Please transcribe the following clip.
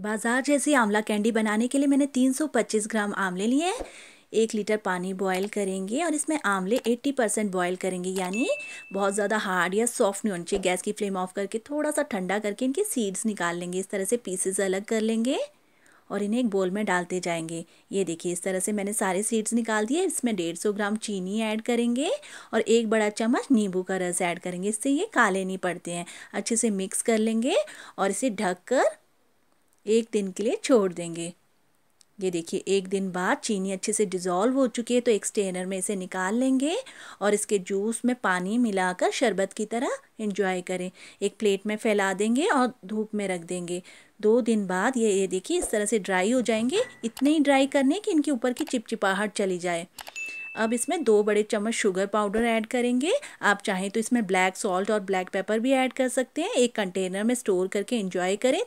बाज़ार जैसी आंवला कैंडी बनाने के लिए मैंने 325 ग्राम आंवले लिए हैं एक लीटर पानी बॉयल करेंगे और इसमें आंवले 80 परसेंट बॉयल करेंगे यानी बहुत ज़्यादा हार्ड या सॉफ्ट नहीं होनी चाहिए गैस की फ्लेम ऑफ करके थोड़ा सा ठंडा करके इनके सीड्स निकाल लेंगे इस तरह से पीसेज अलग कर लेंगे और इन्हें एक बोल में डालते जाएंगे ये देखिए इस तरह से मैंने सारे सीड्स निकाल दिए इसमें डेढ़ सौ ग्राम चीनी ऐड करेंगे और एक बड़ा चम्मच नींबू का रस ऐड करेंगे इससे ये काले नहीं पड़ते हैं अच्छे से मिक्स कर लेंगे और इसे ढक कर एक दिन के लिए छोड़ देंगे ये देखिए एक दिन बाद चीनी अच्छे से डिज़ोल्व हो चुकी है तो एक स्टेनर में इसे निकाल लेंगे और इसके जूस में पानी मिलाकर शरबत की तरह इंजॉय करें एक प्लेट में फैला देंगे और धूप में रख देंगे दो दिन बाद ये ये देखिए इस तरह से ड्राई हो जाएंगे इतने ही ड्राई करने कि इनके ऊपर की चिपचिपाहट चली जाए अब इसमें दो बड़े चम्मच शुगर पाउडर ऐड करेंगे आप चाहें तो इसमें ब्लैक सॉल्ट और ब्लैक पेपर भी ऐड कर सकते हैं एक कंटेनर में स्टोर करके इंजॉय करें